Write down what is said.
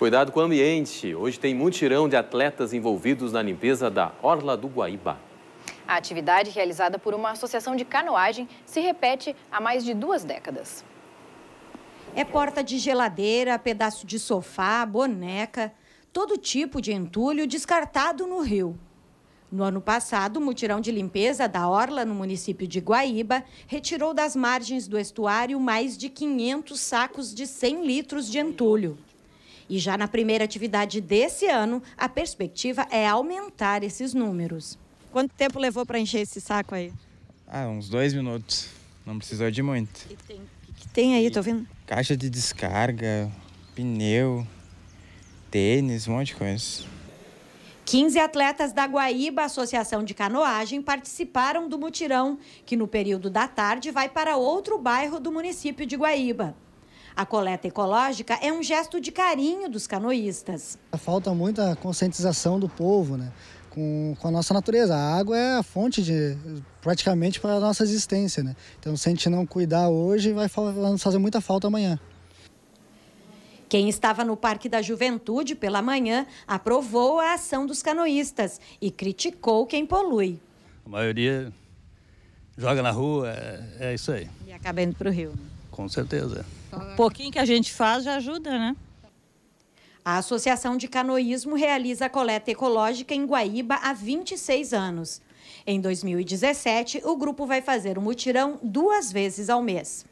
Cuidado com o ambiente. Hoje tem mutirão de atletas envolvidos na limpeza da Orla do Guaíba. A atividade, realizada por uma associação de canoagem, se repete há mais de duas décadas. É porta de geladeira, pedaço de sofá, boneca, todo tipo de entulho descartado no rio. No ano passado, o mutirão de limpeza da Orla, no município de Guaíba, retirou das margens do estuário mais de 500 sacos de 100 litros de entulho. E já na primeira atividade desse ano, a perspectiva é aumentar esses números. Quanto tempo levou para encher esse saco aí? Ah, uns dois minutos. Não precisou de muito. O que, tem? que tem aí, tô vendo? Caixa de descarga, pneu, tênis, um monte de coisa. 15 atletas da Guaíba Associação de Canoagem participaram do mutirão, que no período da tarde vai para outro bairro do município de Guaíba. A coleta ecológica é um gesto de carinho dos canoístas. Falta muita conscientização do povo, né? Com, com, a nossa natureza. A água é a fonte de praticamente para a nossa existência, né? Então, se a gente não cuidar hoje, vai fazer muita falta amanhã. Quem estava no Parque da Juventude pela manhã aprovou a ação dos canoístas e criticou quem polui. A maioria joga na rua, é, é isso aí. E acaba indo para o rio. Né? Com certeza. Um pouquinho que a gente faz já ajuda, né? A Associação de Canoísmo realiza a coleta ecológica em Guaíba há 26 anos. Em 2017, o grupo vai fazer o um mutirão duas vezes ao mês.